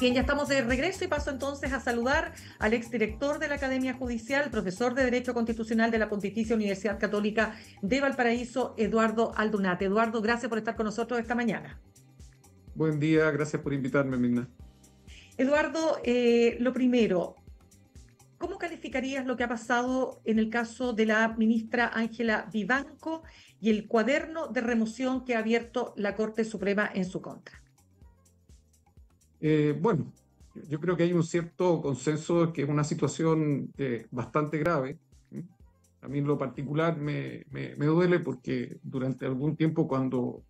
Bien, ya estamos de regreso y paso entonces a saludar al exdirector de la Academia Judicial, profesor de Derecho Constitucional de la Pontificia Universidad Católica de Valparaíso, Eduardo Aldunate. Eduardo, gracias por estar con nosotros esta mañana. Buen día, gracias por invitarme, Mirna. Eduardo, eh, lo primero, ¿cómo calificarías lo que ha pasado en el caso de la ministra Ángela Vivanco y el cuaderno de remoción que ha abierto la Corte Suprema en su contra? Eh, bueno, yo creo que hay un cierto consenso de que es una situación eh, bastante grave. A mí en lo particular me, duele porque durante algún tiempo cuando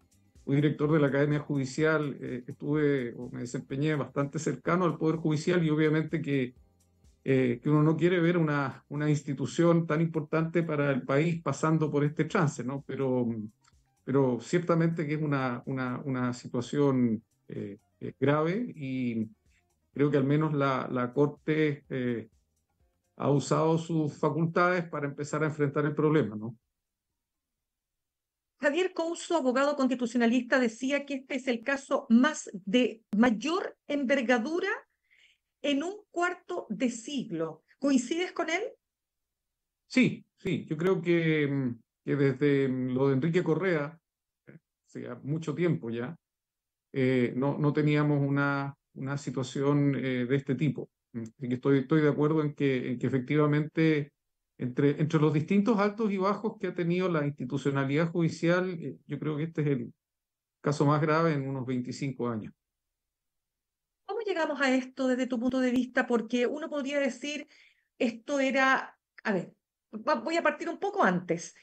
fui director de la Academia Judicial eh, estuve o me desempeñé bastante cercano al Poder Judicial y obviamente que, que uno no quiere ver una, una, institución tan importante para el país pasando por este trance, ¿no? Pero, pero ciertamente que es una, una, situación es grave y creo que al menos la, la Corte eh, ha usado sus facultades para empezar a enfrentar el problema, ¿no? Javier Couso, abogado constitucionalista, decía que este es el caso más de mayor envergadura en un cuarto de siglo. ¿Coincides con él? Sí, sí, yo creo que, que desde lo de Enrique Correa, eh, hace mucho tiempo ya, eh, no, no, teníamos una, una situación eh, de este tipo. Mm, estoy, estoy de acuerdo en que, en que efectivamente entre, entre los distintos altos y bajos que ha tenido la institucionalidad judicial, eh, yo creo que este es el caso más grave en unos 25 años. ¿Cómo llegamos a esto desde tu punto de vista? Porque uno podría decir, esto era, a ver, voy a partir un poco antes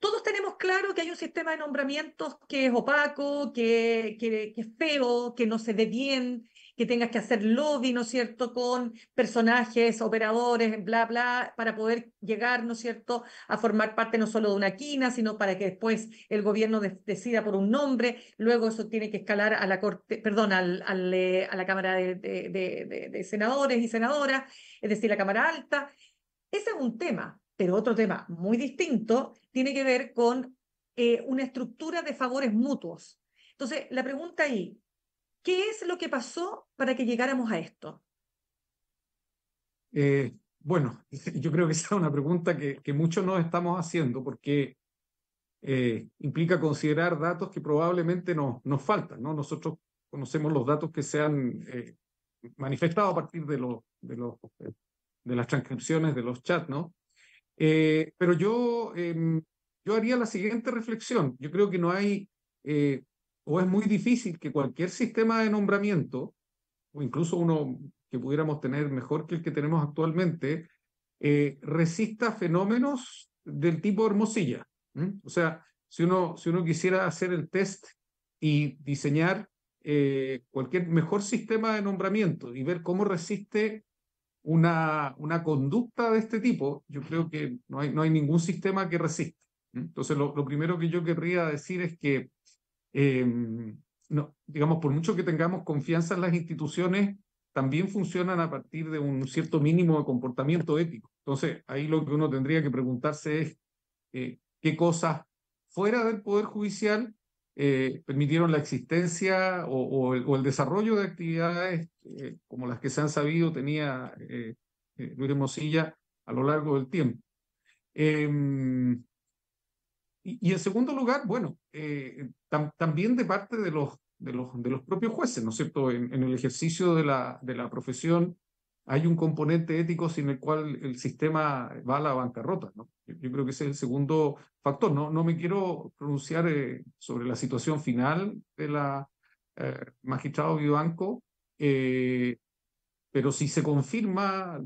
todos tenemos claro que hay un sistema de nombramientos que es opaco, que, es feo, que no se ve bien, que tengas que hacer lobby, ¿no es cierto?, con personajes, operadores, bla, bla, para poder llegar, ¿no es cierto?, a formar parte no solo de una quina, sino para que después el gobierno decida por un nombre, luego eso tiene que escalar a la Corte, perdón, eh, a la Cámara de Senadores y Senadoras, es decir, la Cámara Alta. Ese es un tema. Pero otro tema muy distinto tiene que ver con eh, una estructura de favores mutuos. Entonces, la pregunta ahí, ¿qué es lo que pasó para que llegáramos a esto? Eh, bueno, yo creo que esa es una pregunta que, muchos nos estamos haciendo porque eh, implica considerar datos que probablemente nos faltan. ¿no? Nosotros conocemos los datos que se han manifestado a partir de, de las transcripciones de los chats, ¿no? Eh, pero yo, em, yo haría la siguiente reflexión. Yo creo que no hay, eh, o es muy difícil que cualquier sistema de nombramiento, o incluso uno que pudiéramos tener mejor que el que tenemos actualmente, eh, resista fenómenos del tipo Hermosilla. O sea, si uno, si uno quisiera hacer el test y diseñar cualquier mejor sistema de nombramiento y ver cómo resiste una, una conducta de este tipo, yo creo que no hay, no hay ningún sistema que resista. Entonces, lo, primero que yo querría decir es que, em, no, digamos, por mucho que tengamos confianza en las instituciones, también funcionan a partir de un cierto mínimo de comportamiento ético. Entonces, ahí lo que uno tendría que preguntarse es eh, qué cosas fuera del Poder Judicial eh, permitieron la existencia o, el, desarrollo de actividades eh, como las que se han sabido tenía eh, eh Luis Mosilla a lo largo del tiempo. Em, y, en segundo lugar, bueno, también de parte de los, de los, de los propios jueces, ¿no es cierto?, en, en el ejercicio de la, de la profesión hay un componente ético sin el cual el sistema va a la bancarrota. ¿no? Yo creo que ese es el segundo factor. No, no me quiero pronunciar eh, sobre la situación final del eh, magistrado Vivanco, eh, pero si se confirma,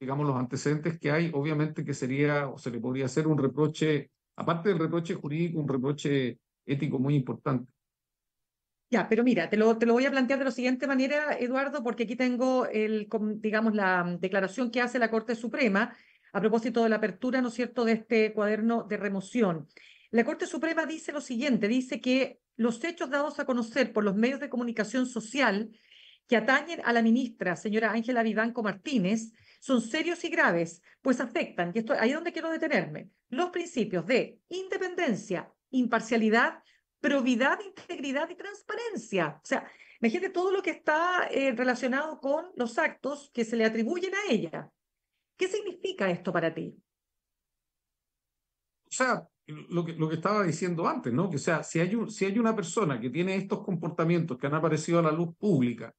digamos, los antecedentes que hay, obviamente que sería o se le podría hacer un reproche, aparte del reproche jurídico, un reproche ético muy importante. Ya, pero mira, te lo, te lo voy a plantear de la siguiente manera, Eduardo, porque aquí tengo, el, digamos, la declaración que hace la Corte Suprema a propósito de la apertura, ¿no es cierto?, de este cuaderno de remoción. La Corte Suprema dice lo siguiente, dice que los hechos dados a conocer por los medios de comunicación social que atañen a la ministra, señora Ángela Vivanco Martínez, son serios y graves, pues afectan, y esto, ahí es donde quiero detenerme, los principios de independencia, imparcialidad probidad, integridad y transparencia. O sea, imagínate todo lo que está eh, relacionado con los actos que se le atribuyen a ella. ¿Qué significa esto para ti? O sea, lo que, estaba diciendo antes, ¿no? Que o sea, si hay, una persona que tiene estos comportamientos que han aparecido a la luz pública,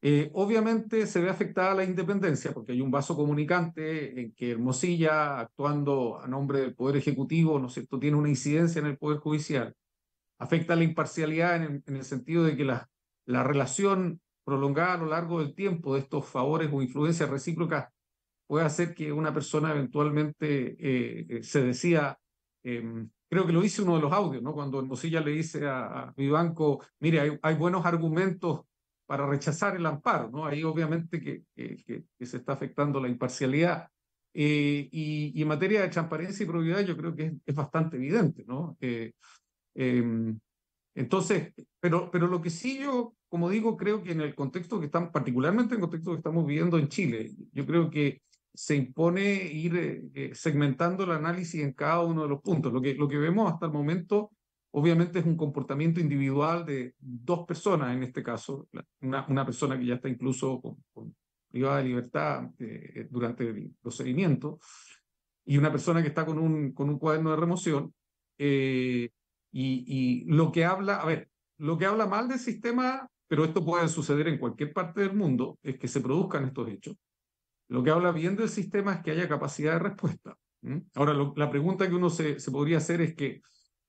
eh, obviamente se ve afectada la independencia, porque hay un vaso comunicante en que Hermosilla, actuando a nombre del Poder Ejecutivo, ¿no es cierto?, tiene una incidencia en el Poder Judicial afecta la imparcialidad en, el sentido de que la, la relación prolongada a lo largo del tiempo de estos favores o influencias recíprocas puede hacer que una persona eventualmente eh, eh se decida, em, creo que lo hice uno de los audios, ¿no? cuando Mosilla le dice a, a mi banco, mire, hay, buenos argumentos para rechazar el amparo, ¿no? ahí obviamente que, que, se está afectando la imparcialidad. Eh, y, en materia de transparencia y probidad yo creo que es, bastante evidente, ¿no? Eh, Em, entonces, pero, pero lo que sí yo, como digo, creo que en el contexto que estamos, particularmente en el contexto que estamos viviendo en Chile, yo creo que se impone ir eh, eh, segmentando el análisis en cada uno de los puntos. Lo que, lo que vemos hasta el momento, obviamente, es un comportamiento individual de dos personas, en este caso, una, una persona que ya está incluso con, privada de libertad eh, durante el procedimiento, y una persona que está con un, con un cuaderno de remoción. Eh, y, lo que habla, a ver, lo que habla mal del sistema, pero esto puede suceder en cualquier parte del mundo, es que se produzcan estos hechos. Lo que habla bien del sistema es que haya capacidad de respuesta. Ahora, la pregunta que uno se, podría hacer es que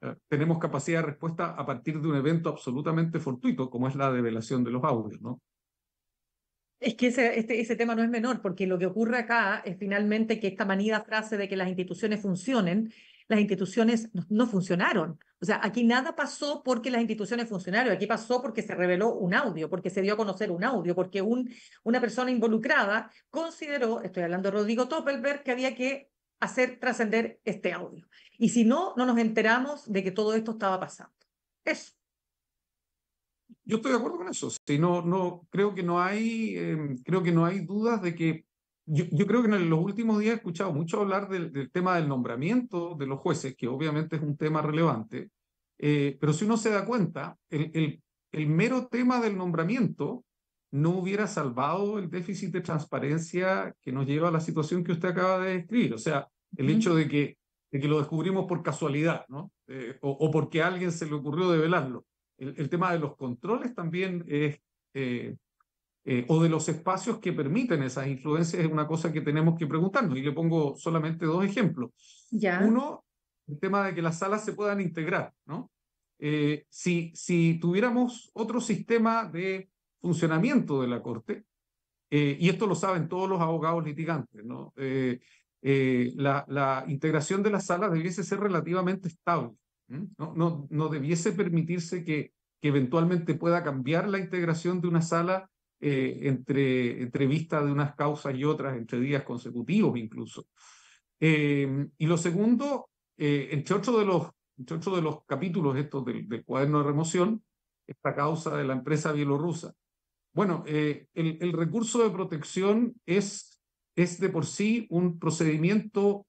eh, tenemos capacidad de respuesta a partir de un evento absolutamente fortuito, como es la develación de los audios, ¿no? Es que ese este, tema no es menor, porque lo que ocurre acá es finalmente que esta manida frase de que las instituciones funcionen las instituciones no, funcionaron. O sea, aquí nada pasó porque las instituciones funcionaron, aquí pasó porque se reveló un audio, porque se dio a conocer un audio, porque un, una persona involucrada consideró, estoy hablando de Rodrigo Toppelberg, que había que hacer trascender este audio. Y si no, no nos enteramos de que todo esto estaba pasando. Eso. Yo estoy de acuerdo con eso. Si no, no, creo que no hay, em, creo que no hay dudas de que yo, creo que en los últimos días he escuchado mucho hablar del, tema del nombramiento de los jueces, que obviamente es un tema relevante, eh, pero si uno se da cuenta, el, el, mero tema del nombramiento no hubiera salvado el déficit de transparencia que nos lleva a la situación que usted acaba de describir. O sea, el hecho de que, de que lo descubrimos por casualidad, ¿no? Eh, o, porque a alguien se le ocurrió develarlo. El, el tema de los controles también es... Eh, eh, o de los espacios que permiten esas influencias es una cosa que tenemos que preguntarnos. Y le pongo solamente dos ejemplos. Ya. Uno, el tema de que las salas se puedan integrar, ¿no? Eh, si, si tuviéramos otro sistema de funcionamiento de la Corte, eh, y esto lo saben todos los abogados litigantes, ¿no? la, la, integración de las salas debiese ser relativamente estable, ¿no? No, no debiese permitirse que, que, eventualmente pueda cambiar la integración de una sala eh, entre, entrevistas de unas causas y otras, entre días consecutivos incluso. Eh, y lo segundo, eh, entre ocho de los, de los capítulos estos del, cuaderno de remoción, esta causa de la empresa bielorrusa. Bueno, el, recurso de protección es, es de por sí un procedimiento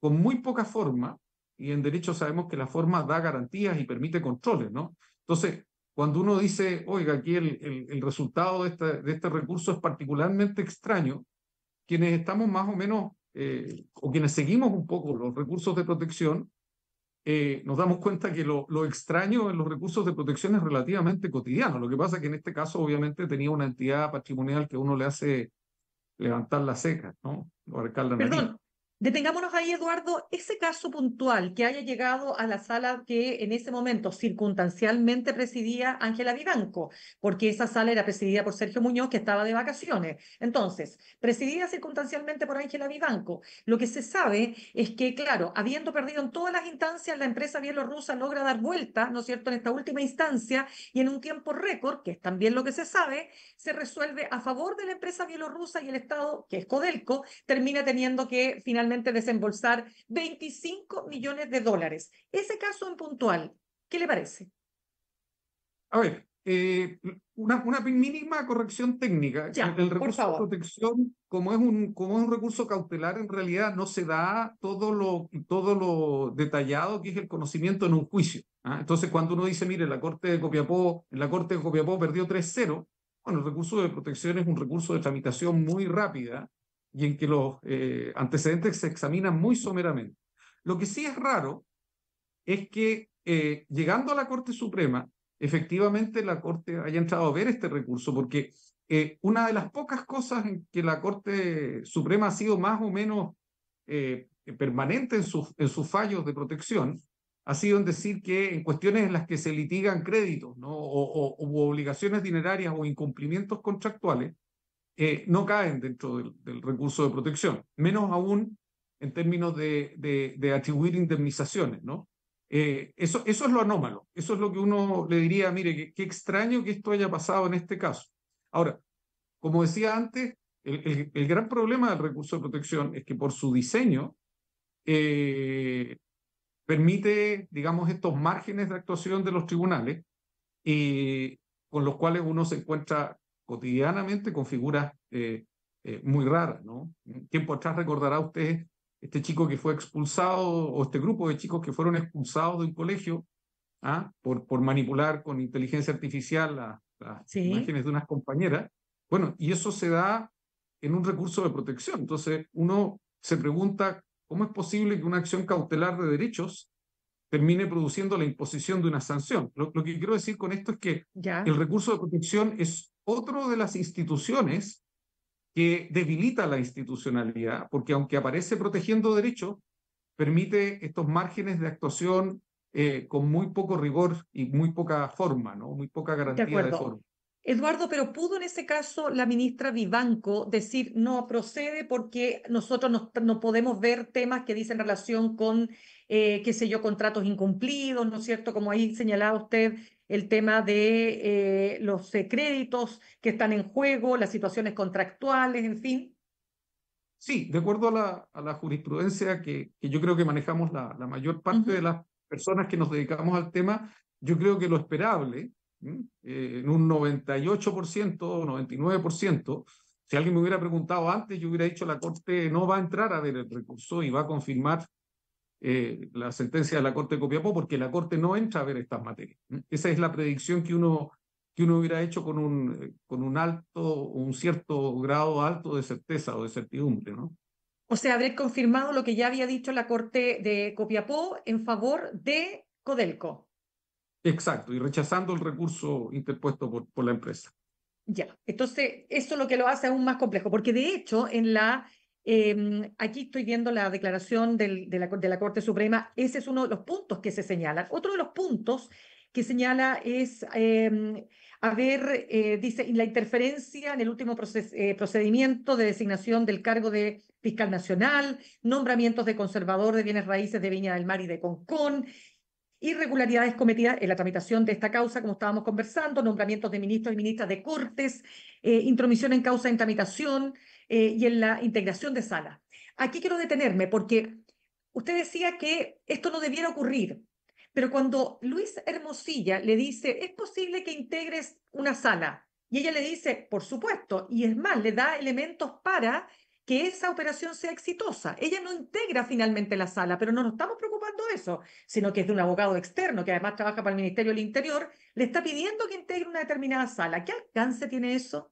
con muy poca forma, y en derecho sabemos que la forma da garantías y permite controles, ¿no? Entonces, cuando uno dice, oiga, aquí el, resultado de, este recurso es particularmente extraño, quienes estamos más o menos, eh, o quienes seguimos un poco los recursos de protección, eh, nos damos cuenta que lo, extraño en los recursos de protección es relativamente cotidiano. Lo que pasa es que en este caso, obviamente, tenía una entidad patrimonial que uno le hace levantar la seca, ¿no? O arcar la Detengámonos ahí, Eduardo, ese caso puntual que haya llegado a la sala que en ese momento circunstancialmente presidía Ángela Vivanco, porque esa sala era presidida por Sergio Muñoz, que estaba de vacaciones. Entonces, presidida circunstancialmente por Ángela Vivanco, lo que se sabe es que, claro, habiendo perdido en todas las instancias, la empresa bielorrusa logra dar vuelta, ¿no es cierto?, en esta última instancia y en un tiempo récord, que es también lo que se sabe, se resuelve a favor de la empresa bielorrusa y el Estado, que es Codelco, termina teniendo que finalmente desembolsar 25 millones de dólares. Ese caso en puntual, ¿qué le parece? A ver, eh, una, una, mínima corrección técnica. Ya, el, recurso de protección, como es, un, como un recurso cautelar, en realidad no se da todo lo, todo lo detallado que es el conocimiento en un juicio. ¿ah? Entonces, cuando uno dice, mire, la Corte de Copiapó, la Corte de Copiapó perdió 3-0, bueno, el recurso de protección es un recurso de tramitación muy rápida y en que los eh, antecedentes se examinan muy someramente. Lo que sí es raro es que eh, llegando a la Corte Suprema, efectivamente la Corte haya entrado a ver este recurso, porque eh, una de las pocas cosas en que la Corte Suprema ha sido más o menos permanente en, en sus fallos de protección, ha sido en decir que en cuestiones en las que se litigan créditos ¿no? o, obligaciones dinerarias o incumplimientos contractuales, eh, no caen dentro del, recurso de protección, menos aún en términos de, atribuir indemnizaciones, ¿no? Eh, eso, eso es lo anómalo, eso es lo que uno le diría, mire, qué extraño que esto haya pasado en este caso. Ahora, como decía antes, el, gran problema del recurso de protección es que por su diseño eh, permite, digamos, estos márgenes de actuación de los tribunales con los cuales uno se encuentra cotidianamente con figuras eh, eh, muy raras, ¿no? Tiempo atrás recordará usted este chico que fue expulsado o este grupo de chicos que fueron expulsados de un colegio ¿ah? por, por manipular con inteligencia artificial las, imágenes de unas compañeras. Bueno, y eso se da en un recurso de protección. Entonces, uno se pregunta cómo es posible que una acción cautelar de derechos termine produciendo la imposición de una sanción. Lo, lo que quiero decir con esto es que ya. el recurso de protección es otro de las instituciones que debilita la institucionalidad, porque aunque aparece protegiendo derechos, permite estos márgenes de actuación eh, con muy poco rigor y muy poca forma, ¿no? Muy poca garantía de forma. Eduardo, pero ¿pudo en ese caso la ministra Vivanco decir no procede porque nosotros no, podemos ver temas que dicen relación con, eh, qué sé yo, contratos incumplidos, ¿no es cierto? Como ahí señalaba usted, el tema de eh, los créditos que están en juego, las situaciones contractuales, en fin. Sí, de acuerdo a la, jurisprudencia que, que, yo creo que manejamos la, la mayor parte de las personas que nos dedicamos al tema, yo creo que lo esperable eh, en un 98% o 99%. Si alguien me hubiera preguntado antes, yo hubiera dicho la Corte no va a entrar a ver el recurso y va a confirmar eh, la sentencia de la Corte de Copiapó, porque la Corte no entra a ver estas materias. Esa es la predicción que uno, que uno hubiera hecho con un, con un alto, un cierto grado alto de certeza o de certidumbre, ¿no? O sea, habré confirmado lo que ya había dicho la Corte de Copiapó en favor de Codelco. Exacto, y rechazando el recurso interpuesto por, la empresa. Ya, entonces eso es lo que lo hace aún más complejo, porque de hecho en la em, aquí estoy viendo la declaración de, la, Corte Suprema. Ese es uno de los puntos que se señalan. Otro de los puntos que señala es em, eh, haber, dice, la interferencia en el último eh, procedimiento de designación del cargo de fiscal nacional, nombramientos de conservador de bienes raíces de Viña del Mar y de Concón, irregularidades cometidas en la tramitación de esta causa, como estábamos conversando, nombramientos de ministros y ministras de cortes, eh, intromisión en causa en tramitación eh, y en la integración de salas. Aquí quiero detenerme porque usted decía que esto no debiera ocurrir, pero cuando Luis Hermosilla le dice, es posible que integres una sala, y ella le dice, por supuesto, y es más, le da elementos para que esa operación sea exitosa. Ella no integra finalmente la sala, pero no nos estamos preocupando de eso, sino que es de un abogado externo que además trabaja para el Ministerio del Interior, le está pidiendo que integre una determinada sala. ¿Qué alcance tiene eso?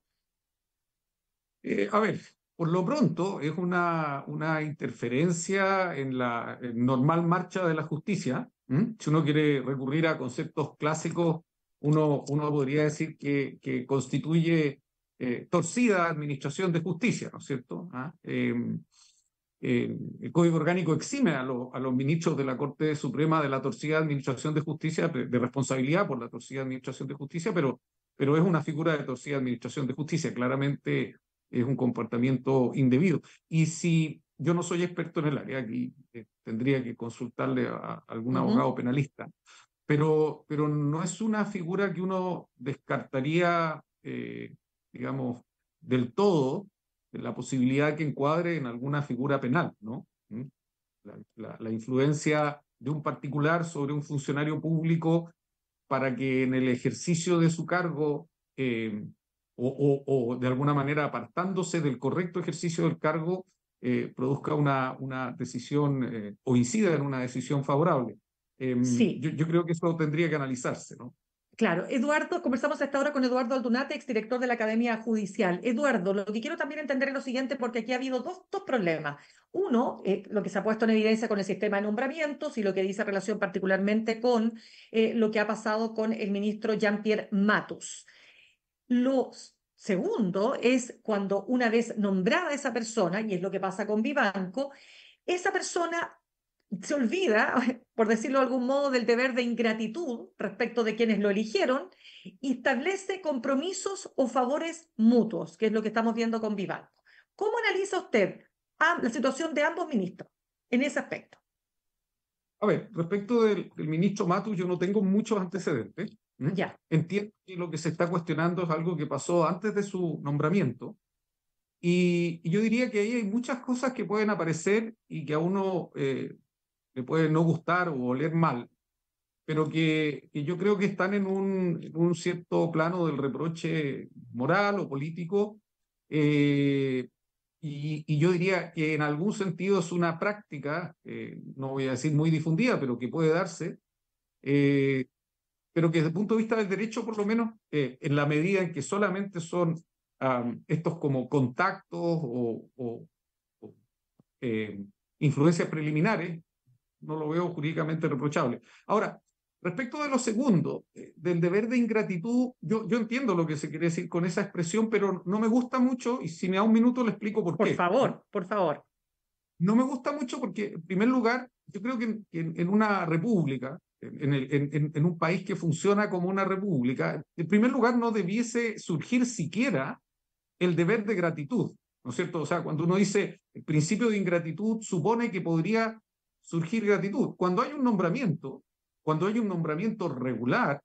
Eh, a ver, por lo pronto es una, una interferencia en la normal marcha de la justicia. Si uno quiere recurrir a conceptos clásicos, uno, uno podría decir que, que constituye eh, torcida administración de justicia, ¿no es cierto? ¿Ah? Em, em, el Código Orgánico exime a, a, los ministros de la Corte Suprema de la torcida administración de justicia, de, responsabilidad por la torcida administración de justicia, pero, pero es una figura de torcida administración de justicia, claramente es un comportamiento indebido. Y si yo no soy experto en el área, aquí eh, tendría que consultarle a, algún abogado penalista, pero, pero no es una figura que uno descartaría eh, digamos, del todo la posibilidad que encuadre en alguna figura penal, ¿no? ¿Mm? La, la, influencia de un particular sobre un funcionario público para que en el ejercicio de su cargo eh, o, o, de alguna manera apartándose del correcto ejercicio del cargo eh, produzca una, una decisión eh, o incida en una decisión favorable. Em, sí. Yo, yo, creo que eso tendría que analizarse, ¿no? Claro, Eduardo, conversamos hasta ahora con Eduardo Aldunate, exdirector de la Academia Judicial. Eduardo, lo que quiero también entender es lo siguiente, porque aquí ha habido dos, dos problemas. Uno, eh, lo que se ha puesto en evidencia con el sistema de nombramientos y lo que dice relación particularmente con eh, lo que ha pasado con el ministro Jean-Pierre Matus. Lo segundo es cuando una vez nombrada esa persona, y es lo que pasa con Vivanco, esa persona se olvida, por decirlo de algún modo, del deber de ingratitud respecto de quienes lo eligieron y establece compromisos o favores mutuos, que es lo que estamos viendo con Vivaldo. ¿Cómo analiza usted la situación de ambos ministros en ese aspecto? A ver, respecto del, ministro matu yo no tengo muchos antecedentes. Ya. Entiendo que lo que se está cuestionando es algo que pasó antes de su nombramiento. Y, yo diría que ahí hay muchas cosas que pueden aparecer y que a uno eh, le puede no gustar o oler mal, pero que, que yo creo que están en un, un, cierto plano del reproche moral o político. Eh, y, y, yo diría que en algún sentido es una práctica, eh, no voy a decir muy difundida, pero que puede darse, eh, pero que desde el punto de vista del derecho, por lo menos, en la medida en que solamente son estos como contactos o, o influencias preliminares, no lo veo jurídicamente reprochable. Ahora, respecto de lo segundo, eh, del deber de ingratitud, yo, yo entiendo lo que se quiere decir con esa expresión, pero no me gusta mucho y si me da un minuto le explico por, qué. Por favor, por favor. No me gusta mucho porque, en primer lugar, yo creo que en, una república, en, en, un país que funciona como una república, en primer lugar no debiese surgir siquiera el deber de gratitud, ¿no es cierto? O sea, cuando uno dice el principio de ingratitud supone que podría surgir gratitud. Cuando hay un nombramiento, cuando hay un nombramiento regular,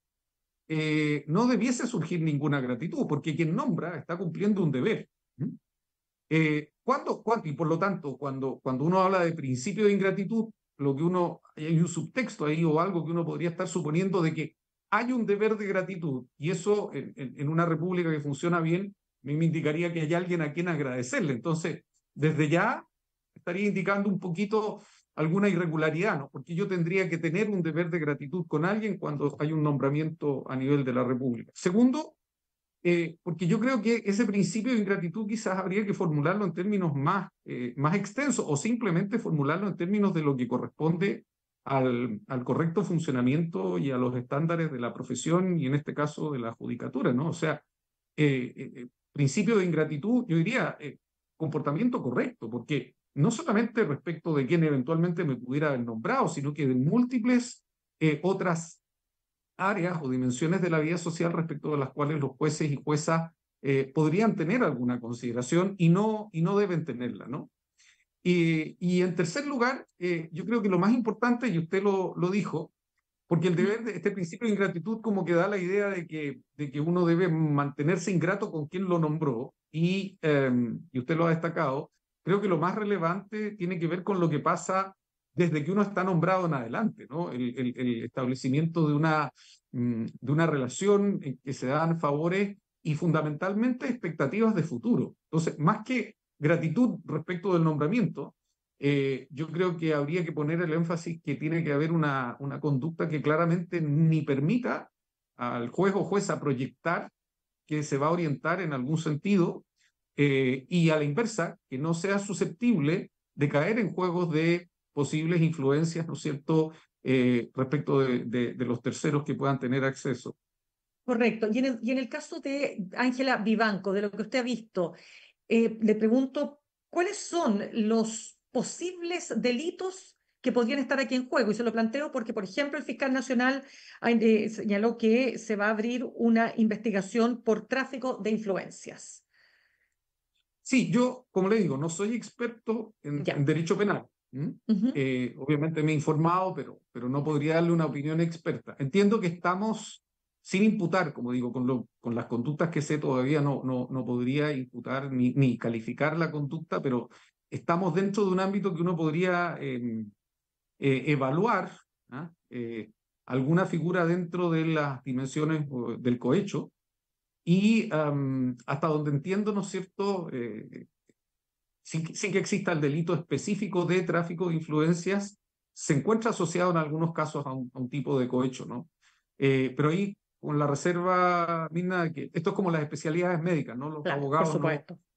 eh, no debiese surgir ninguna gratitud, porque quien nombra está cumpliendo un deber. Eh, cuando, y por lo tanto, cuando, cuando uno habla de principio de ingratitud, lo que uno, hay un subtexto ahí o algo que uno podría estar suponiendo de que hay un deber de gratitud, y eso en, en una república que funciona bien, me indicaría que hay alguien a quien agradecerle. Entonces, desde ya estaría indicando un poquito alguna irregularidad, ¿no? Porque yo tendría que tener un deber de gratitud con alguien cuando hay un nombramiento a nivel de la República. Segundo, eh, porque yo creo que ese principio de ingratitud quizás habría que formularlo en términos más, eh, más extensos o simplemente formularlo en términos de lo que corresponde al, al, correcto funcionamiento y a los estándares de la profesión y en este caso de la judicatura, ¿no? O sea, eh, principio de ingratitud, yo diría, comportamiento correcto, porque no solamente respecto de quién eventualmente me pudiera haber nombrado, sino que de múltiples eh, otras áreas o dimensiones de la vida social respecto de las cuales los jueces y juezas eh, podrían tener alguna consideración y no, y no deben tenerla, ¿no? Y, en tercer lugar, eh, yo creo que lo más importante, y usted lo, lo dijo, porque el deber, de, este principio de ingratitud como que da la idea de que, de que uno debe mantenerse ingrato con quien lo nombró, y, em, y usted lo ha destacado, creo que lo más relevante tiene que ver con lo que pasa desde que uno está nombrado en adelante, ¿no? El, establecimiento de una, mm, de una relación en que se dan favores y fundamentalmente expectativas de futuro. Entonces, más que gratitud respecto del nombramiento, eh, yo creo que habría que poner el énfasis que tiene que haber una, una conducta que claramente ni permita al juez o jueza proyectar que se va a orientar en algún sentido eh, y a la inversa, que no sea susceptible de caer en juegos de posibles influencias, ¿no es cierto?, eh, respecto de, los terceros que puedan tener acceso. Correcto. Y en el, caso de Ángela Vivanco, de lo que usted ha visto, eh, le pregunto, ¿cuáles son los posibles delitos que podrían estar aquí en juego. Y se lo planteo porque, por ejemplo, el fiscal nacional señaló que se va a abrir una investigación por tráfico de influencias. Sí, yo, como le digo, no soy experto en, derecho penal. Eh, obviamente me he informado, pero, pero no podría darle una opinión experta. Entiendo que estamos sin imputar, como digo, con, con las conductas que sé todavía no, no, podría imputar ni, ni calificar la conducta, pero estamos dentro de un ámbito que uno podría em, eh, evaluar ¿ah? eh, alguna figura dentro de las dimensiones del cohecho y hasta donde entiendo, ¿no es cierto? Eh, sí sin, que exista el delito específico de tráfico de influencias, se encuentra asociado en algunos casos a un, tipo de cohecho, ¿no? Eh, pero ahí, con la reserva, Mirna, que esto es como las especialidades médicas, ¿no? Los abogados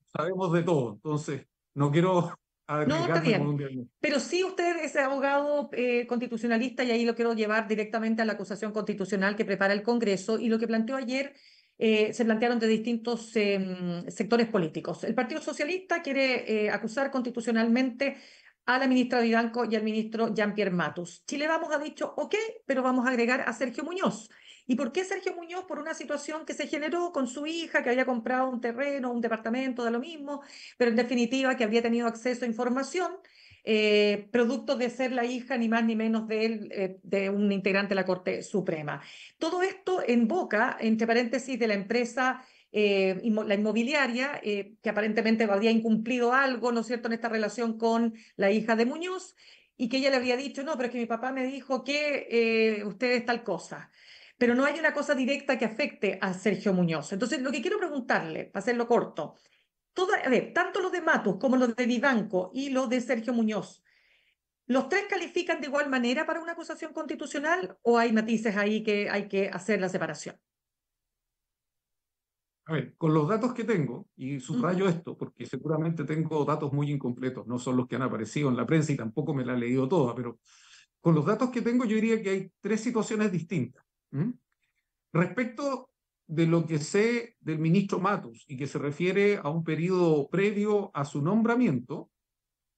sabemos de todo, entonces no quiero no, está bien. Pero sí usted es abogado eh, constitucionalista y ahí lo quiero llevar directamente a la acusación constitucional que prepara el Congreso y lo que planteó ayer eh, se plantearon de distintos em, sectores políticos. El Partido Socialista quiere eh, acusar constitucionalmente a la ministra Vivanco y al ministro Jean-Pierre Matus. Chile Vamos ha dicho, ok, pero vamos a agregar a Sergio Muñoz. ¿Y por qué Sergio Muñoz? Por una situación que se generó con su hija, que había comprado un terreno, un departamento, de lo mismo, pero en definitiva que había tenido acceso a información eh, producto de ser la hija ni más ni menos de él, eh, de un integrante de la Corte Suprema. Todo esto en boca, entre paréntesis, de la empresa eh, la inmobiliaria, que aparentemente había incumplido algo, ¿no es cierto?, en esta relación con la hija de Muñoz, y que ella le habría dicho, no, pero es que mi papá me dijo que usted es tal cosa. Pero no hay una cosa directa que afecte a Sergio Muñoz. Entonces, lo que quiero preguntarle, para hacerlo corto, a ver, tanto los de Matos como los de Vivanco y los de Sergio Muñoz, ¿los tres califican de igual manera para una acusación constitucional o hay matices ahí que hay que hacer la separación? A ver, con los datos que tengo, y subrayo esto, porque seguramente tengo datos muy incompletos, no son los que han aparecido en la prensa y tampoco me la he leído toda, pero con los datos que tengo yo diría que hay tres situaciones distintas. Respecto de lo que sé del ministro Matos y que se refiere a un periodo previo a su nombramiento,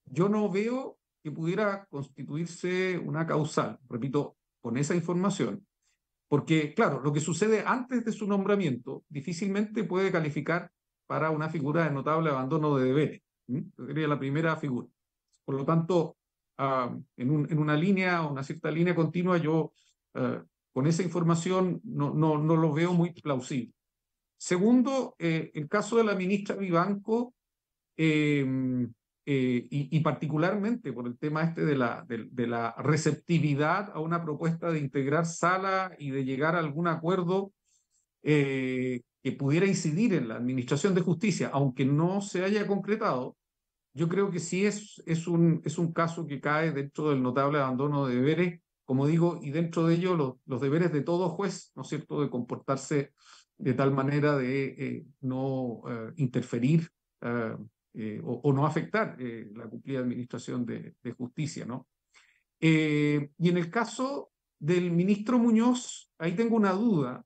yo no veo que pudiera constituirse una causal, repito, con esa información, porque claro, lo que sucede antes de su nombramiento difícilmente puede calificar para una figura de notable abandono de deberes. Sería la primera figura. Por lo tanto, ah, en, una línea, una cierta línea continua, yo ah, con esa información no, no, no lo veo muy plausible. Segundo, eh, el caso de la ministra Vivanco, em, eh, y, particularmente por el tema este de la, la receptividad a una propuesta de integrar sala y de llegar a algún acuerdo eh, que pudiera incidir en la Administración de Justicia, aunque no se haya concretado, yo creo que sí es, es, un, es un caso que cae dentro del notable abandono de deberes como digo, y dentro de ello los, deberes de todo juez, ¿no es cierto?, de comportarse de tal manera de eh, no eh, interferir eh, o, no afectar la cumplida administración de, de justicia, ¿no? y en el caso del ministro Muñoz, ahí tengo una duda,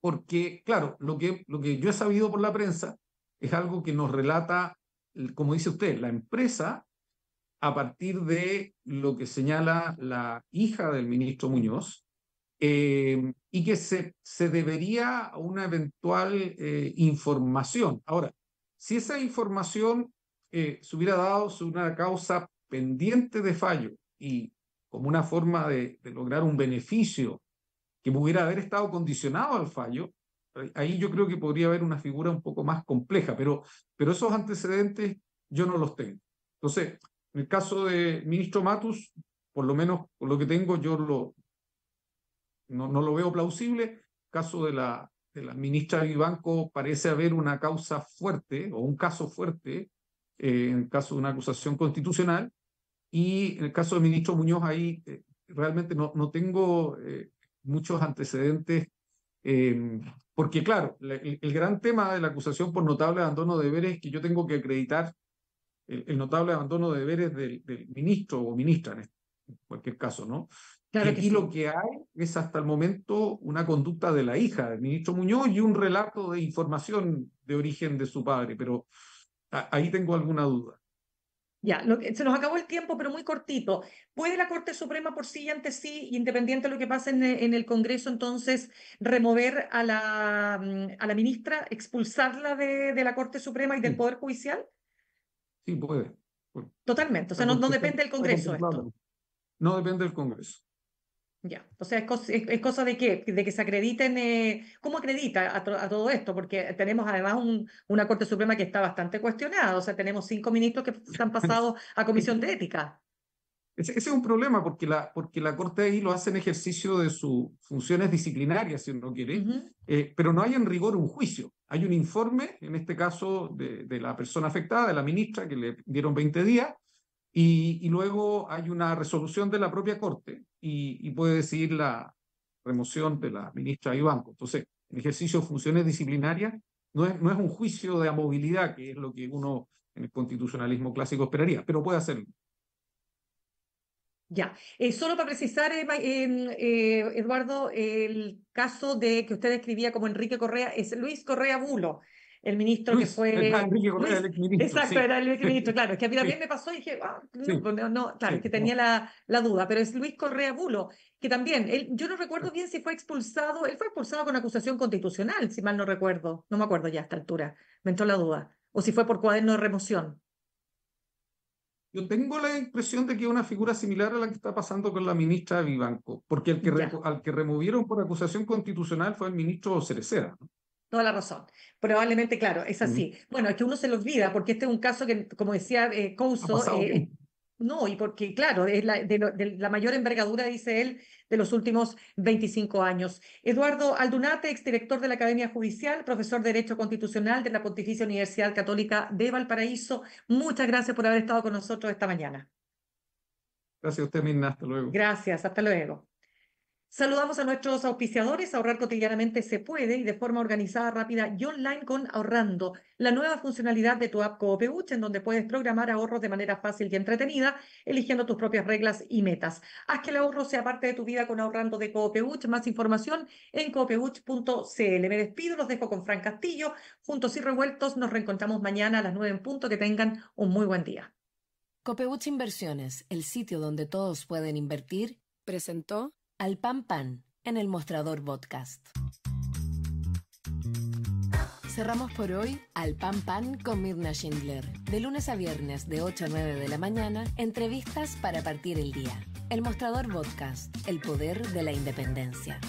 porque, claro, lo que, lo que yo he sabido por la prensa es algo que nos relata, como dice usted, la empresa a partir de lo que señala la hija del ministro Muñoz, eh, y que se, se debería una eventual eh, información. Ahora, si esa información eh, se hubiera dado sobre una causa pendiente de fallo y como una forma de, de lograr un beneficio que pudiera haber estado condicionado al fallo, ahí yo creo que podría haber una figura un poco más compleja, pero, pero esos antecedentes yo no los tengo. Entonces, en el caso de ministro Matus, por lo menos por lo que tengo, yo lo, no, lo veo plausible. En el caso de la, de la ministra Vivanco, parece haber una causa fuerte o un caso fuerte eh, en el caso de una acusación constitucional. Y en el caso del ministro Muñoz, ahí eh, realmente no, no tengo eh, muchos antecedentes, em, porque claro, el, el, gran tema de la acusación por notable abandono de deberes es que yo tengo que acreditar el, notable abandono de deberes del, ministro o ministra, este, en, cualquier caso, ¿no? Claro aquí lo que hay es hasta el momento una conducta de la hija del ministro Muñoz y un relato de información de origen de su padre, pero ahí tengo alguna duda. Ya, se nos acabó el tiempo, pero muy cortito. ¿Puede la Corte Suprema por sí y ante sí, independiente de lo que pase en, en el Congreso, entonces remover a la, mm, a la ministra, expulsarla de, de, la Corte Suprema y del Poder Judicial? Sí, puede. Totalmente. O sea, no, depende del Congreso esto. No depende del Congreso. Ya, o sea, es, cosa, de que, de que se acrediten, eh, ¿cómo acredita a, todo esto? Porque tenemos además un, una Corte Suprema que está bastante cuestionada, o sea, tenemos cinco ministros que se han pasado a Comisión de Ética. Ese, es un problema porque la, porque la Corte ahí lo hace en ejercicio de sus funciones disciplinarias, si uno quiere, eh, pero no hay en rigor un juicio. Hay un informe, en este caso, de, de la persona afectada, de la ministra, que le dieron 20 días, y, luego hay una resolución de la propia Corte y, puede decidir la remoción de la ministra banco. Entonces, en ejercicio de funciones disciplinarias no es, no es un juicio de amovilidad, que es lo que uno en el constitucionalismo clásico esperaría, pero puede hacerlo. Ya, eh, solo para precisar, eh, em, eh, Eduardo, el caso de que usted escribía como Enrique Correa es Luis Correa Bulo, el ministro que fue... Era Enrique Correa, el ministro, Exacto, era el ministro, claro. Es que a mí también me pasó y dije, ah, no, claro, es que tenía la, duda, pero es Luis Correa Bulo, que también, yo no recuerdo bien si fue expulsado, él fue expulsado con acusación constitucional, si mal no recuerdo, no me acuerdo ya a esta altura, me entró la duda, o si fue por cuaderno de remoción. Yo tengo la impresión de que es una figura similar a la que está pasando con la ministra de Vivanco, porque el que al que removieron por acusación constitucional fue el ministro Cerecera. Toda la razón. Probablemente, claro, es así. Bueno, es que uno se lo olvida, porque este es un caso que, como decía eh, Couso, no, y porque, claro, es la, de, la mayor envergadura, dice él, de los últimos 25 años. Eduardo Aldunate, exdirector de la Academia Judicial, profesor de Derecho Constitucional de la Pontificia Universidad Católica de Valparaíso, muchas gracias por haber estado con nosotros esta mañana. Gracias a usted, Mirna. Hasta luego. Gracias, hasta luego. Saludamos a nuestros auspiciadores. Ahorrar cotidianamente se puede y de forma organizada, rápida y online con Ahorrando, la nueva funcionalidad de tu app Coopeuch, en donde puedes programar ahorros de manera fácil y entretenida, eligiendo tus propias reglas y metas. Haz que el ahorro sea parte de tu vida con Ahorrando de Coopeuch. Más información en coopeuch.cl. Me despido, los dejo con Fran Castillo. Juntos y revueltos, nos reencontramos mañana a las nueve en punto. Que tengan un muy buen día. Copeuch Inversiones, el sitio donde todos pueden invertir, presentó al pan pan en el mostrador podcast. Cerramos por hoy al Pan Pan con Mirna Schindler. De lunes a viernes de 8 a 9 de la mañana, entrevistas para partir el día. El Mostrador Podcast, el poder de la independencia.